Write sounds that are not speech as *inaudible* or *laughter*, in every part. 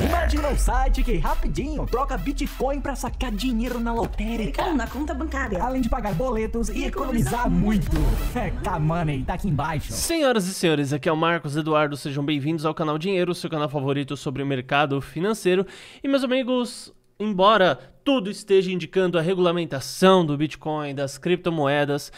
Imagina um site que rapidinho troca Bitcoin para sacar dinheiro na lotérica. Ou na conta bancária. Além de pagar boletos e, e economizar, economizar muito. muito. É, Kamoney, tá, tá aqui embaixo. Senhoras e senhores, aqui é o Marcos Eduardo. Sejam bem-vindos ao canal Dinheiro, seu canal favorito sobre o mercado financeiro. E, meus amigos, embora tudo esteja indicando a regulamentação do Bitcoin, das criptomoedas,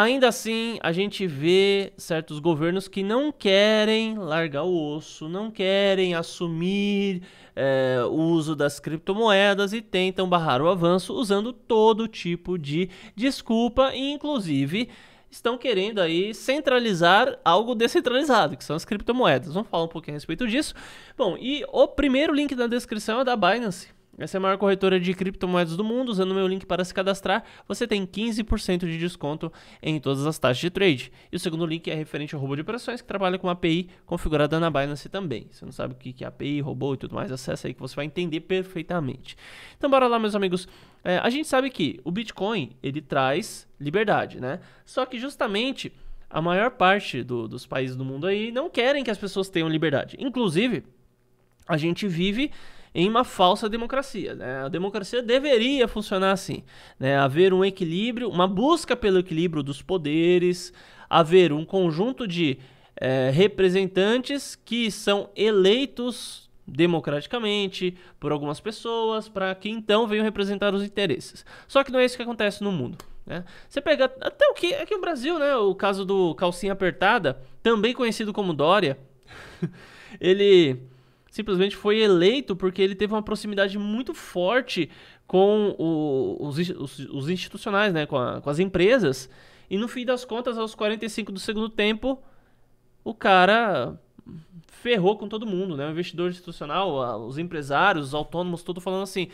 Ainda assim, a gente vê certos governos que não querem largar o osso, não querem assumir é, o uso das criptomoedas e tentam barrar o avanço usando todo tipo de desculpa, e inclusive estão querendo aí centralizar algo descentralizado, que são as criptomoedas. Vamos falar um pouquinho a respeito disso. Bom, e o primeiro link na descrição é da Binance. Essa é a maior corretora de criptomoedas do mundo. Usando meu link para se cadastrar, você tem 15% de desconto em todas as taxas de trade. E o segundo link é referente ao robô de operações, que trabalha com API configurada na Binance também. Se você não sabe o que é API, robô e tudo mais, acessa aí que você vai entender perfeitamente. Então bora lá, meus amigos. É, a gente sabe que o Bitcoin, ele traz liberdade, né? Só que justamente a maior parte do, dos países do mundo aí não querem que as pessoas tenham liberdade. Inclusive, a gente vive em uma falsa democracia. Né? A democracia deveria funcionar assim: né? haver um equilíbrio, uma busca pelo equilíbrio dos poderes, haver um conjunto de é, representantes que são eleitos democraticamente por algumas pessoas para que então venham representar os interesses. Só que não é isso que acontece no mundo. Né? Você pega até o que aqui no Brasil, né? O caso do calcinha apertada, também conhecido como Dória, *laughs* ele simplesmente foi eleito porque ele teve uma proximidade muito forte com o, os, os, os, institucionais, né? Com, a, com as empresas. E no fim das contas, aos 45 do segundo tempo, o cara ferrou com todo mundo, né? O investidor institucional, os empresários, os autônomos, tudo falando assim: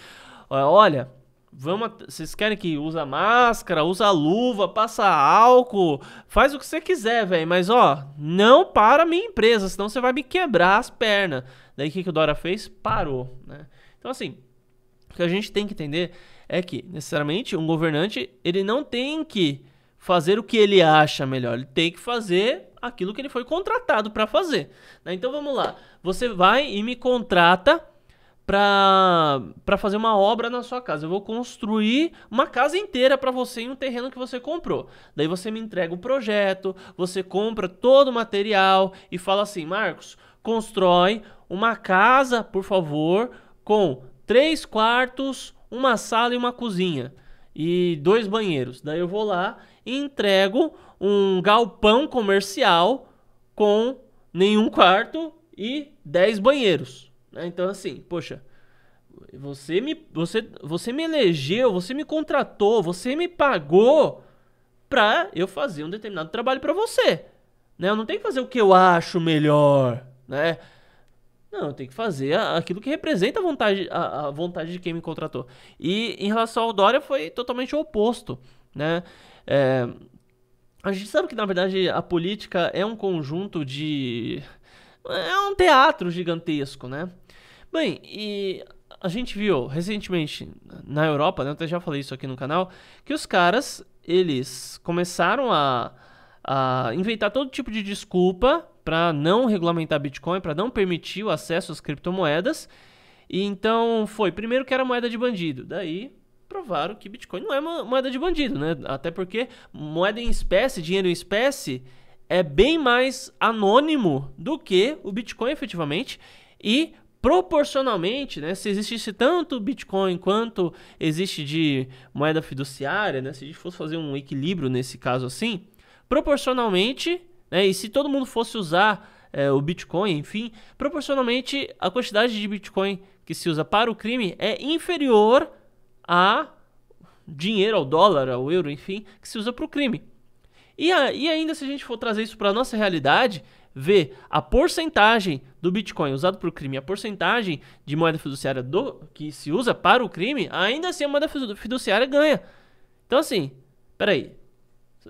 olha, Vamos, vocês querem que usa máscara, usa luva, passa álcool, faz o que você quiser, velho. Mas ó, não para a minha empresa, senão você vai me quebrar as pernas. Daí o que, que o Dora fez? Parou, né? Então assim, o que a gente tem que entender é que necessariamente um governante ele não tem que fazer o que ele acha melhor, ele tem que fazer aquilo que ele foi contratado para fazer. Né? Então vamos lá, você vai e me contrata para fazer uma obra na sua casa. Eu vou construir uma casa inteira para você em um terreno que você comprou. Daí você me entrega o projeto, você compra todo o material e fala assim: Marcos, constrói uma casa, por favor, com três quartos, uma sala e uma cozinha e dois banheiros. Daí eu vou lá e entrego um galpão comercial com nenhum quarto e dez banheiros. Né? Então, assim, poxa, você me, você, você me elegeu, você me contratou, você me pagou pra eu fazer um determinado trabalho para você. Né? Eu não tenho que fazer o que eu acho melhor, né? Não, eu tenho que fazer aquilo que representa a vontade, a, a vontade de quem me contratou. E em relação ao Dória foi totalmente o oposto, né? É, a gente sabe que, na verdade, a política é um conjunto de... É um teatro gigantesco, né? Bem, e a gente viu recentemente na Europa, né, eu até já falei isso aqui no canal, que os caras, eles começaram a, a inventar todo tipo de desculpa para não regulamentar Bitcoin, para não permitir o acesso às criptomoedas. E então foi, primeiro que era moeda de bandido, daí provaram que Bitcoin não é moeda de bandido, né? Até porque moeda em espécie, dinheiro em espécie, é bem mais anônimo do que o Bitcoin efetivamente. E proporcionalmente, né, se existisse tanto Bitcoin quanto existe de moeda fiduciária, né, se a gente fosse fazer um equilíbrio nesse caso assim, proporcionalmente, né, e se todo mundo fosse usar é, o Bitcoin, enfim, proporcionalmente a quantidade de Bitcoin que se usa para o crime é inferior a dinheiro, ao dólar, ao euro, enfim, que se usa para o crime. E, a, e ainda se a gente for trazer isso para a nossa realidade, ver a porcentagem do Bitcoin usado para o crime, a porcentagem de moeda fiduciária do que se usa para o crime, ainda assim a moeda fiduciária ganha. Então assim, peraí.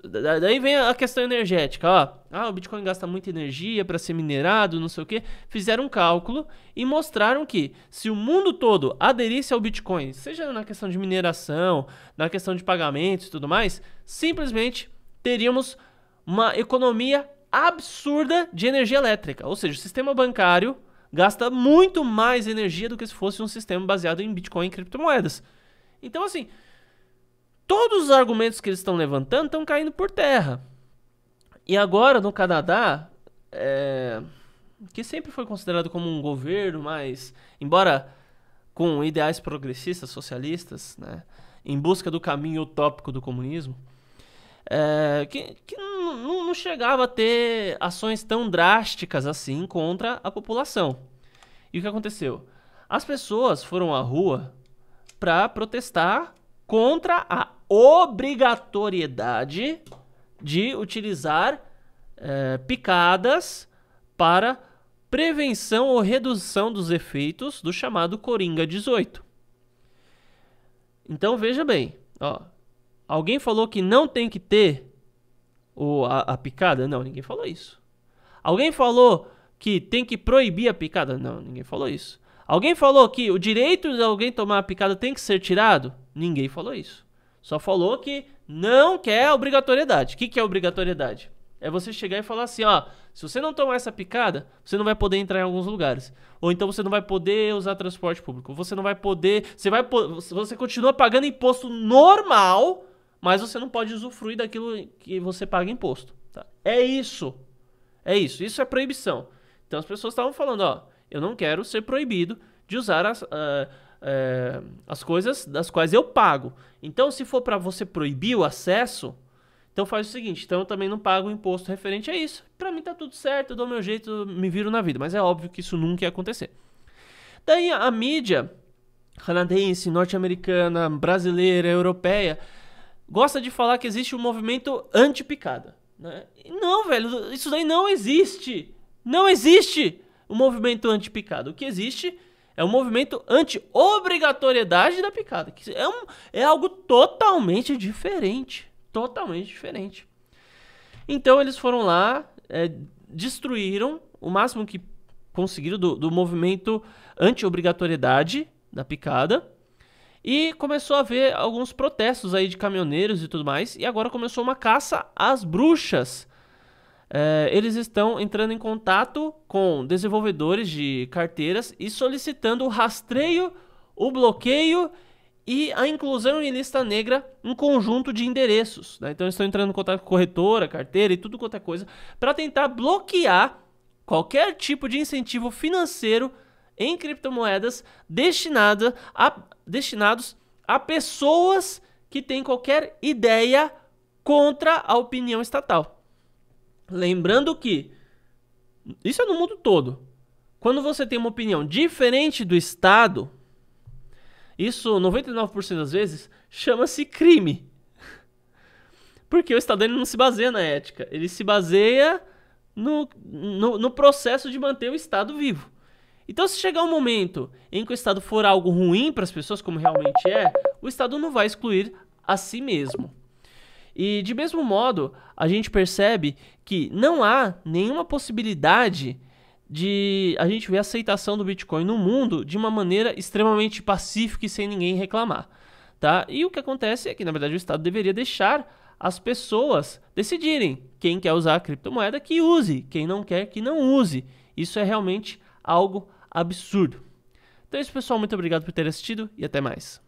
Da, daí vem a questão energética, ó. Ah, o Bitcoin gasta muita energia para ser minerado, não sei o quê. Fizeram um cálculo e mostraram que se o mundo todo aderisse ao Bitcoin, seja na questão de mineração, na questão de pagamentos e tudo mais, simplesmente teríamos uma economia absurda de energia elétrica. Ou seja, o sistema bancário gasta muito mais energia do que se fosse um sistema baseado em Bitcoin e criptomoedas. Então, assim, todos os argumentos que eles estão levantando estão caindo por terra. E agora, no Canadá, é... que sempre foi considerado como um governo, mas, embora com ideais progressistas, socialistas, né, em busca do caminho utópico do comunismo, é, que, que, não chegava a ter ações tão drásticas assim contra a população. E o que aconteceu? As pessoas foram à rua para protestar contra a obrigatoriedade de utilizar é, picadas para prevenção ou redução dos efeitos do chamado Coringa 18. Então veja bem, ó, alguém falou que não tem que ter o, a, a picada? Não, ninguém falou isso. Alguém falou que tem que proibir a picada? Não, ninguém falou isso. Alguém falou que o direito de alguém tomar a picada tem que ser tirado? Ninguém falou isso. Só falou que não quer é obrigatoriedade. O que, que é obrigatoriedade? É você chegar e falar assim, ó, se você não tomar essa picada, você não vai poder entrar em alguns lugares. Ou então você não vai poder usar transporte público. Você não vai poder, você vai você continua pagando imposto normal mas você não pode usufruir daquilo que você paga imposto. Tá? É isso. É isso. Isso é proibição. Então as pessoas estavam falando, ó, eu não quero ser proibido de usar as, uh, uh, as coisas das quais eu pago. Então se for para você proibir o acesso, então faz o seguinte, então eu também não pago imposto referente a isso. Para mim tá tudo certo, eu dou meu jeito, me viro na vida. Mas é óbvio que isso nunca ia acontecer. Daí a mídia canadense, norte-americana, brasileira, europeia gosta de falar que existe um movimento anti-picada. Né? Não, velho, isso daí não existe. Não existe o um movimento anti-picada. O que existe é um movimento anti-obrigatoriedade da picada, que é, um, é algo totalmente diferente. Totalmente diferente. Então eles foram lá, é, destruíram o máximo que conseguiram do, do movimento anti-obrigatoriedade da picada e começou a haver alguns protestos aí de caminhoneiros e tudo mais. E agora começou uma caça às bruxas. É, eles estão entrando em contato com desenvolvedores de carteiras e solicitando o rastreio, o bloqueio e a inclusão em lista negra um conjunto de endereços. Né? Então, eles estão entrando em contato com corretora, carteira e tudo quanto é coisa para tentar bloquear qualquer tipo de incentivo financeiro em criptomoedas destinada a, destinados a pessoas que têm qualquer ideia contra a opinião estatal. Lembrando que isso é no mundo todo. Quando você tem uma opinião diferente do Estado, isso 99% das vezes chama-se crime. *laughs* Porque o Estado ele não se baseia na ética, ele se baseia no, no, no processo de manter o Estado vivo. Então, se chegar um momento em que o Estado for algo ruim para as pessoas, como realmente é, o Estado não vai excluir a si mesmo. E de mesmo modo, a gente percebe que não há nenhuma possibilidade de a gente ver a aceitação do Bitcoin no mundo de uma maneira extremamente pacífica e sem ninguém reclamar, tá? E o que acontece é que na verdade o Estado deveria deixar as pessoas decidirem quem quer usar a criptomoeda que use, quem não quer que não use. Isso é realmente algo absurdo. Então é isso, pessoal. Muito obrigado por ter assistido e até mais.